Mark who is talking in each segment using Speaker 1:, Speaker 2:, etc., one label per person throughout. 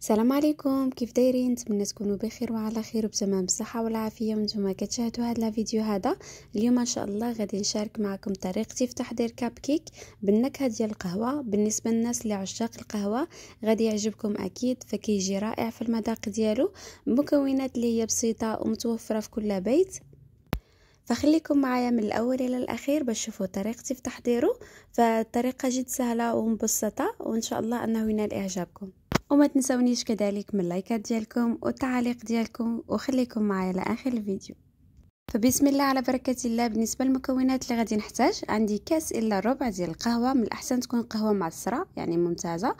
Speaker 1: السلام عليكم كيف دايرين نتمنى تكونوا بخير وعلى خير وبتمام الصحه والعافيه وانتم كتشاهدوا هذا الفيديو هذا اليوم ان شاء الله غادي نشارك معكم طريقتي في تحضير كاب كيك بالنكهه ديال القهوه بالنسبه للناس اللي عشاق القهوه غادي يعجبكم اكيد فكيجي رائع في المذاق ديالو مكونات اللي هي بسيطه ومتوفره في كل بيت فخليكم معايا من الاول الى الاخير باش تشوفوا طريقتي في تحضيره فالطريقه جد سهله ومبسطه وان شاء الله انه ينال اعجابكم وما تنسونيش كذلك من اللايكات ديالكم والتعاليق ديالكم وخليكم معايا لاخر الفيديو فبسم الله على بركة الله بالنسبة للمكونات اللي غادي نحتاج عندي كاس إلا ربع ديال القهوة من الأحسن تكون قهوة معصرة يعني ممتازة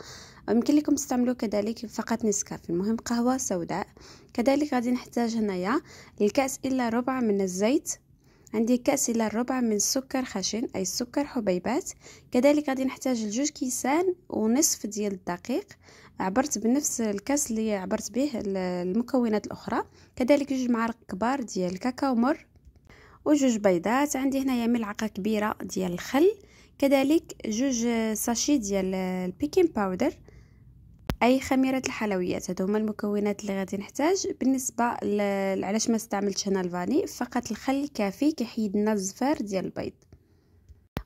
Speaker 1: يمكن لكم تستعملوا كذلك فقط نسكاف المهم قهوة سوداء كذلك غادي نحتاج هنايا الكاس إلا ربع من الزيت عندي كاس إلا ربع من السكر خشن أي السكر حبيبات كذلك غادي نحتاج لجوج كيسان ونصف ديال الدقيق عبرت بنفس الكاس اللي عبرت به المكونات الاخرى كذلك جوج معالق كبار ديال الكاكاو مر وجوج بيضات عندي هنايا ملعقه كبيره ديال الخل كذلك جوج ساشي ديال البيكين باودر اي خميره الحلويات هادو هما المكونات اللي غادي نحتاج بالنسبه علاش ما استعملتش هنا الفاني فقط الخل كافي كيحيد لنا الزفار ديال البيض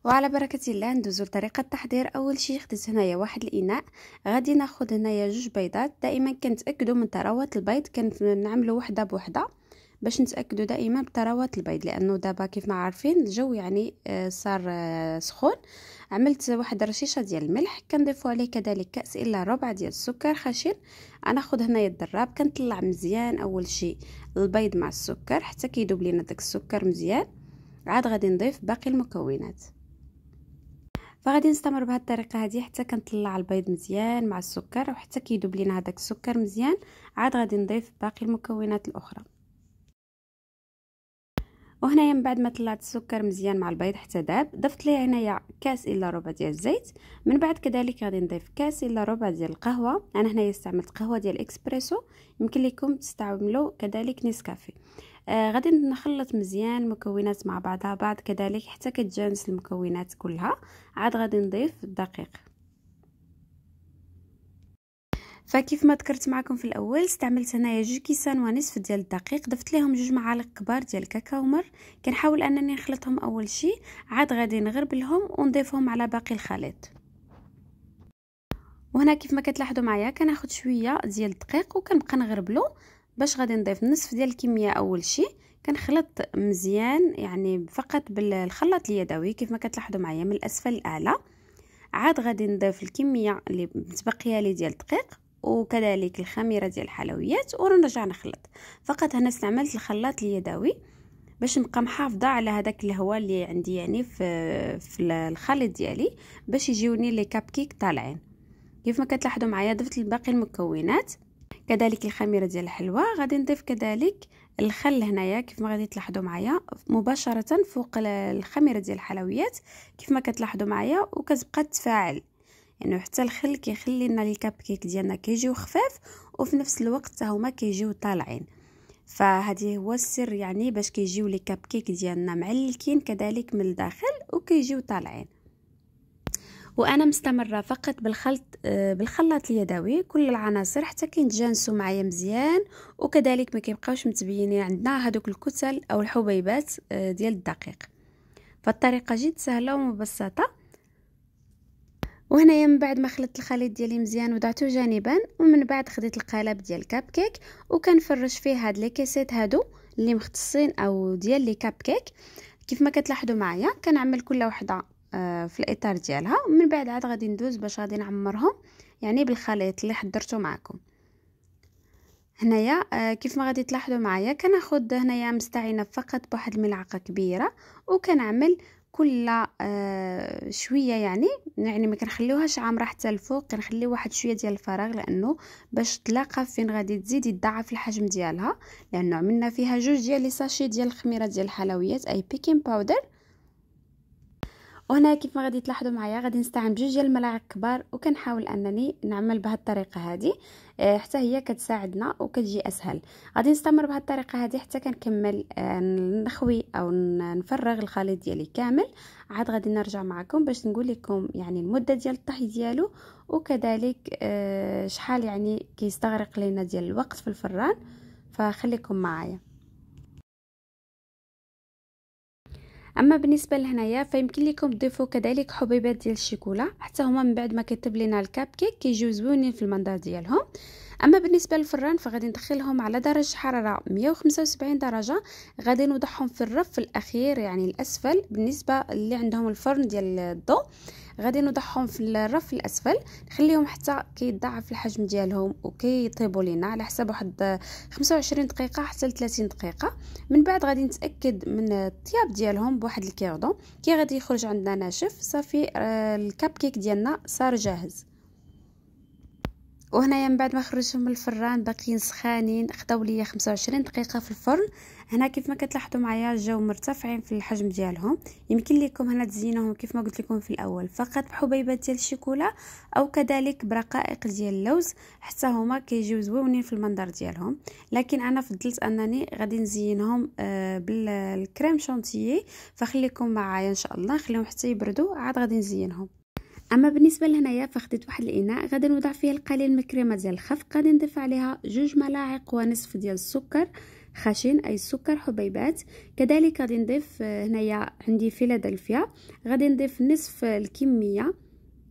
Speaker 1: وعلى بركه الله ندوزو لطريقه التحضير اول شي خديت هنايا واحد الاناء غادي ناخذ هنايا جوج بيضات دائما كنتاكدوا من تراوات البيض كنعملوا وحده بوحده باش نتاكدوا دائما بتراوات البيض لانه دابا كيف ما عارفين الجو يعني آه، صار آه، سخون عملت واحد رشيشه ديال الملح كنضيفوا عليه كذلك كاس الا ربع ديال السكر خشن انا خذ هنايا الدراب كنطلع مزيان اول شيء البيض مع السكر حتى كيدوب لينا داك السكر مزيان عاد غادي نضيف باقي المكونات فغادي نستمر بهاد الطريقه هادي حتى كنطلع البيض مزيان مع السكر وحتى كيذوب لينا هذاك السكر مزيان عاد غادي نضيف باقي المكونات الاخرى وهنا من بعد ما طلعت السكر مزيان مع البيض حتى ذاب ضفت ليه هنايا كاس الا ربع ديال الزيت من بعد كذلك غادي نضيف كاس الا ربع ديال القهوه انا هنايا استعملت قهوه ديال اكسبريسو يمكن لكم تستعملوا كذلك نسكافي آه غادي نخلط مزيان المكونات مع بعضها بعض كذلك حتى كتجانس المكونات كلها عاد غادي نضيف الدقيق فكيف ما ذكرت معكم في الاول استعملت هنايا جوج كيسان ونصف ديال الدقيق ضفت ليهم جوج معالق كبار ديال الكاكاو مر كنحاول انني نخلطهم اول شيء عاد غادي نغربلهم ونضيفهم على باقي الخليط وهنا كيف ما كتلاحظوا معايا كناخد شويه ديال الدقيق وكنبقى نغربلو باش غادي نضيف نصف ديال الكميه اول شيء كنخلط مزيان يعني فقط بالخلاط اليدوي كيف ما كتلاحظوا معايا من الاسفل الاعلى عاد غادي نضيف الكميه اللي متبقيه لي ديال الدقيق وكذلك الخميره ديال الحلويات ونرجع نخلط فقط هنا استعملت الخلاط اليدوي باش نبقى محافظه على هذاك الهواء اللي عندي يعني في في الخليط ديالي باش يجيوني لي كاب كيك طالعين كيف ما كتلاحظوا معايا ضفت باقي المكونات كذلك الخميره ديال الحلوى غادي نضيف كذلك الخل هنايا كيف ما غادي تلاحظوا معايا مباشره فوق الخميره ديال الحلويات كيف ما كتلاحظوا معايا وكتبقى تفاعل لانه يعني حتى الخل كيخلي لنا لي كاب كيك ديالنا كيجيو خفاف وفي نفس الوقت هما كيجيو طالعين فهذه هو السر يعني باش كيجيو لي كاب كيك ديالنا معلكين كذلك من الداخل وكيجيو طالعين وانا مستمره فقط بالخلط آه، بالخلاط اليدوي كل العناصر حتى كيتجانسوا معايا مزيان وكذلك ما كيبقاوش متبينين عندنا هذوك الكتل او الحبيبات آه، ديال الدقيق فالطريقه جد سهله ومبسطه وهنايا من بعد ما خلطت الخليط ديالي مزيان وضعته جانبا ومن بعد خديت القالب ديال كاب كيك وكنفرش فيه هاد لي كيسيت هادو اللي مختصين او ديال لي كاب كيك كيف ما كتلاحظوا معايا كنعمل كل وحده آه، في الاطار ديالها ومن بعد عاد غادي ندوز باش غادي نعمرهم يعني بالخليط اللي حضرته معكم هنايا آه، كيف ما غادي تلاحظوا معايا كناخذ هنايا مستعينه فقط بواحد الملعقه كبيره وكنعمل كل آه، شويه يعني يعني ما كنخليوهاش عامره حتى الفوق كنخليو واحد شويه ديال الفراغ لانه باش تلاقى فين غادي تزيد يضعف الحجم ديالها لانه عملنا فيها جوج ديال لي ساشي ديال الخميره ديال الحلويات اي بيكين باودر وهنا كيف ما غادي تلاحظوا معايا غادي نستعمل بجوج ديال الملاعق كبار وكنحاول انني نعمل بهذه الطريقه هذه آه، حتى هي كتساعدنا وكتجي اسهل غادي نستمر بهذه الطريقه هذه حتى كنكمل آه، نخوي او نفرغ الخليط ديالي كامل عاد غادي نرجع معكم باش نقول لكم يعني المده ديال الطهي ديالو وكذلك آه، شحال يعني كيستغرق لينا ديال الوقت في الفران فخليكم معايا اما بالنسبه لهنايا فيمكن لكم تضيفوا كذلك حبيبات ديال الشيكولا حتى هما من بعد ما كيطيب لينا الكاب كيك كيجيو زوينين في المنظر ديالهم اما بالنسبه للفران فغادي ندخلهم على درجه حراره 175 درجه غادي نوضعهم في الرف الاخير يعني الاسفل بالنسبه اللي عندهم الفرن ديال الضو غادي نوضعهم في الرف الاسفل نخليهم حتى كيتضاعف الحجم ديالهم وكيطيبوا لينا على حساب واحد 25 دقيقه حتى ل 30 دقيقه من بعد غادي نتاكد من الطياب ديالهم بواحد الكيردون كي غادي يخرج عندنا ناشف صافي آه، الكاب كيك ديالنا صار جاهز وهنايا من بعد ما خرجتهم من الفران باقيين سخانين خداو ليا 25 دقيقه في الفرن هنا كيف ما كتلاحظوا معايا جاو مرتفعين في الحجم ديالهم يمكن لكم هنا تزينوهم كيف ما قلت لكم في الاول فقط بحبيبات ديال الشيكولا او كذلك برقائق ديال اللوز حتى هما كيجيو زوينين في المنظر ديالهم لكن انا فضلت انني غادي نزينهم آه، بالكريم شونتيي فخليكم معايا ان شاء الله خليهم حتى يبردوا عاد غادي نزينهم أما بالنسبة لهنايا فخديت واحد الإناء غادي نوضع فيه القليل من الكريمة ديال الخفق غادي نضيف عليها جوج ملاعق ونصف ديال السكر خشن أي سكر حبيبات كذلك غادي نضيف آه، هنايا عندي فيلادلفيا غادي نضيف نصف الكمية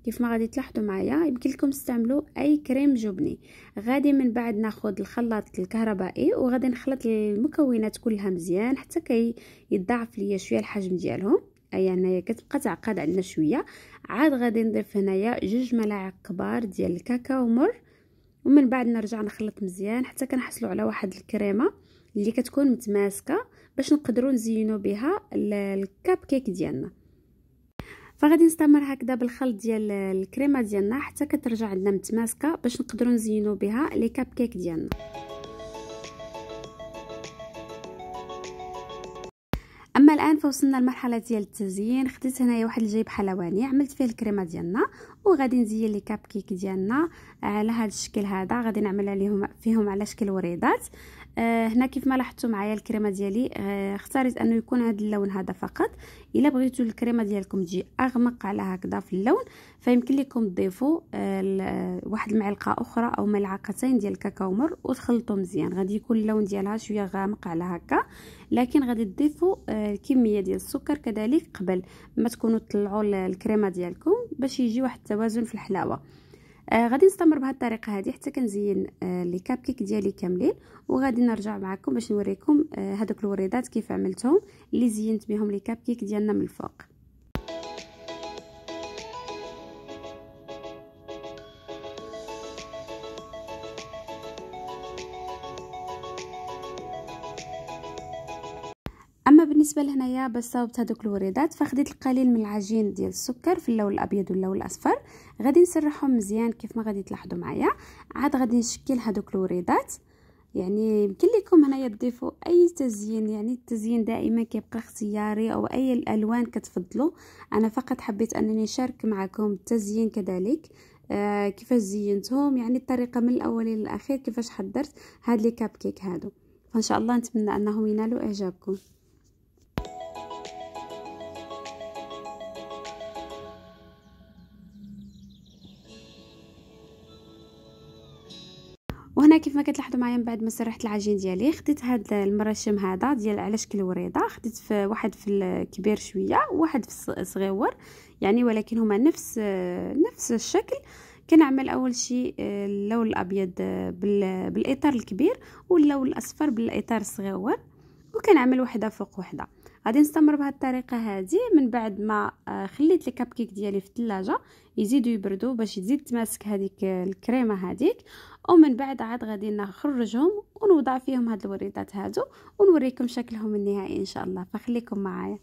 Speaker 1: كيف ما غادي تلاحظوا معايا يمكن لكم تستعملوا اي كريم جبني غادي من بعد ناخذ الخلاط الكهربائي وغادي نخلط المكونات كلها مزيان حتى كي يتضاعف ليا شويه الحجم ديالهم ايا هنايا كتبقى تعقد عندنا شويه عاد غادي نضيف هنايا جوج ملاعق كبار ديال الكاكاو مر ومن بعد نرجع نخلط مزيان حتى كنحصلوا على واحد الكريمه اللي كتكون متماسكه باش نقدروا نزينوا بها الكاب كيك ديالنا فغادي نستمر هكذا بالخلط ديال الكريمه ديالنا حتى كترجع عندنا متماسكه باش نقدروا نزينوا بها لي كاب كيك ديالنا اما الان فوصلنا لمرحله ديال التزيين خديت هنايا واحد الجيب حلواني عملت فيه الكريمه ديالنا وغادي نزين لي كاب كيك ديالنا على آه، هذا الشكل هذا غادي نعمل عليهم فيهم على شكل وريضات آه، هنا كيف ما لاحظتوا معايا الكريمه ديالي آه، اختاريت انه يكون هذا اللون هذا فقط الا بغيتوا الكريمه ديالكم تجي اغمق على هكذا في اللون فيمكن لكم تضيفوا آه، واحد المعلقه اخرى او ملعقتين ديال الكاكاو مر وتخلطوا مزيان غادي يكون اللون ديالها شويه غامق على هكا لكن غادي تضيفوا الكميه ديال السكر كذلك قبل ما تكونوا تطلعوا الكريمه ديالكم باش يجي واحد التوازن في الحلاوه آه غادي نستمر بهذه الطريقه هذه حتى كنزين آه لي كاب كيك ديالي كاملين وغادي نرجع معكم باش نوريكم آه هذوك الوريدات كيف عملتهم اللي زينت بهم لي كاب كيك ديالنا من الفوق بالنسبه لهنايا باش صاوبت هذوك الوريدات فخديت القليل من العجين ديال السكر في اللون الابيض واللون الاصفر غادي نسرحهم مزيان كيف ما غادي تلاحظوا معايا عاد غادي نشكل هذوك الوريدات يعني يمكن لكم هنايا تضيفوا اي تزيين يعني التزيين دائما كيبقى اختياري او اي الالوان كتفضلوا انا فقط حبيت انني نشارك معكم التزيين كذلك آه كيفاش زينتهم يعني الطريقه من الاول للاخير كيفاش حضرت هاد لي كاب كيك هادو فان شاء الله نتمنى انهم ينالوا اعجابكم كيف ما كتلاحظوا معايا من بعد ما سرحت العجين ديالي خديت هاد المراشم هذا ديال على شكل وريضه خديت في واحد في الكبير شويه وواحد في الصغيور يعني ولكن هما نفس نفس الشكل كنعمل اول شيء آه، اللون الابيض بالاطار الكبير واللون الاصفر بالاطار الصغيور وكنعمل وحده فوق وحده غادي نستمر بهذه الطريقه هذه من بعد ما آه، خليت لي كيك ديالي في الثلاجه يزيدوا يبردوا باش تزيد تماسك هذيك آه، الكريمه هذيك ومن بعد عاد غادي نخرجهم ونوضع فيهم هاد الوريدات هادو ونوريكم شكلهم النهائي ان شاء الله فخليكم معايا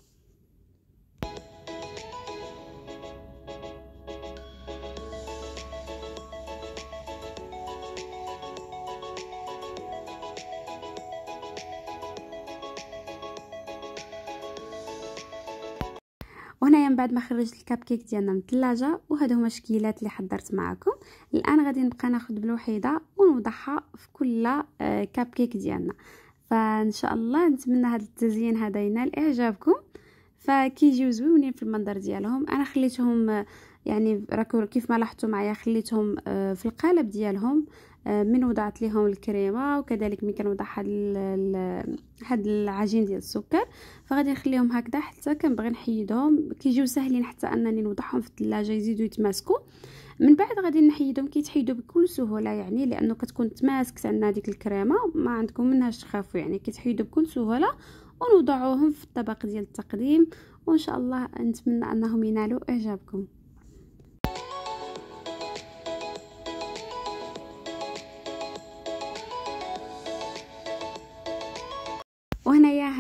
Speaker 1: بعد ما خرجت الكاب كيك ديالنا من الثلاجه وهذا هما الشكيلات اللي حضرت معكم الان غادي نبقى ناخذ بالوحيده ونوضعها في كل آه، كاب كيك ديالنا فان شاء الله نتمنى هذا التزيين هذا ينال اعجابكم فكيجيو زوينين في المنظر ديالهم انا خليتهم آه، يعني راكو كيف ما لاحظتوا معايا خليتهم آه، في القالب ديالهم من وضعت لهم الكريمه وكذلك من كنوضع هاد هاد العجين ديال السكر فغادي نخليهم هكذا حتى كنبغي نحيدهم كيجيو ساهلين حتى انني نوضعهم في الثلاجه يزيدو يتماسكوا من بعد غادي نحيدهم كيتحيدوا بكل سهوله يعني لانه كتكون تماسكت عندنا هذيك الكريمه ما عندكم منهاش تخافوا يعني كيتحيدوا بكل سهوله ونوضعوهم في الطبق ديال التقديم وان شاء الله نتمنى انهم ينالوا اعجابكم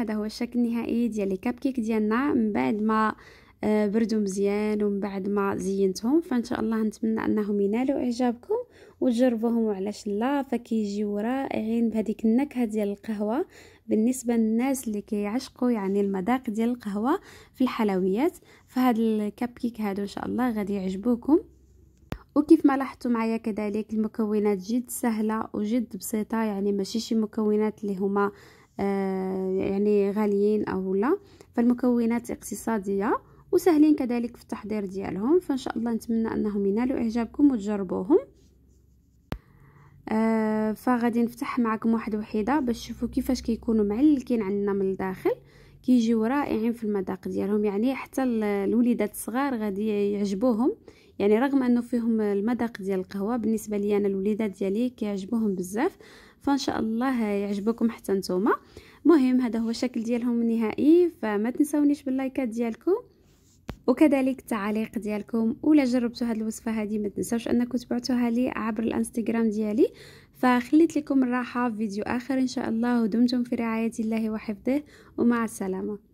Speaker 1: هذا هو الشكل النهائي ديال لي كاب كيك ديالنا من بعد ما آه، بردو مزيان ومن بعد ما زينتهم فان شاء الله نتمنى انهم ينالوا اعجابكم وتجربوهم وعلاش لا فكيجيو رائعين بهذيك النكهه ديال القهوه بالنسبه للناس اللي كيعشقوا يعني المذاق ديال القهوه في الحلويات فهاد الكاب كيك هادو ان شاء الله غادي يعجبوكم وكيف ما لاحظتوا معايا كذلك المكونات جد سهله وجد بسيطه يعني ماشي شي مكونات اللي هما آه آه، يعني غاليين او لا فالمكونات اقتصاديه وسهلين كذلك في التحضير ديالهم فان شاء الله نتمنى انهم ينالوا اعجابكم وتجربوهم آه فغادي نفتح معكم واحد وحيده باش تشوفوا كيفاش كيكونوا معلكين عندنا من الداخل كيجيو رائعين في المذاق ديالهم يعني حتى الوليدات الصغار غادي يعجبوهم يعني رغم انه فيهم المذاق ديال القهوه بالنسبه لي انا الوليدات ديالي كيعجبوهم بزاف فان شاء الله يعجبكم حتى نتوما مهم هذا هو الشكل ديالهم النهائي فما تنسونيش باللايكات ديالكم وكذلك التعليق ديالكم ولا جربتوا هذه الوصفه هذه ما تنساوش انكم تبعتوها لي عبر الانستغرام ديالي فخليت لكم الراحه في فيديو اخر ان شاء الله ودمتم في رعايه الله وحفظه ومع السلامه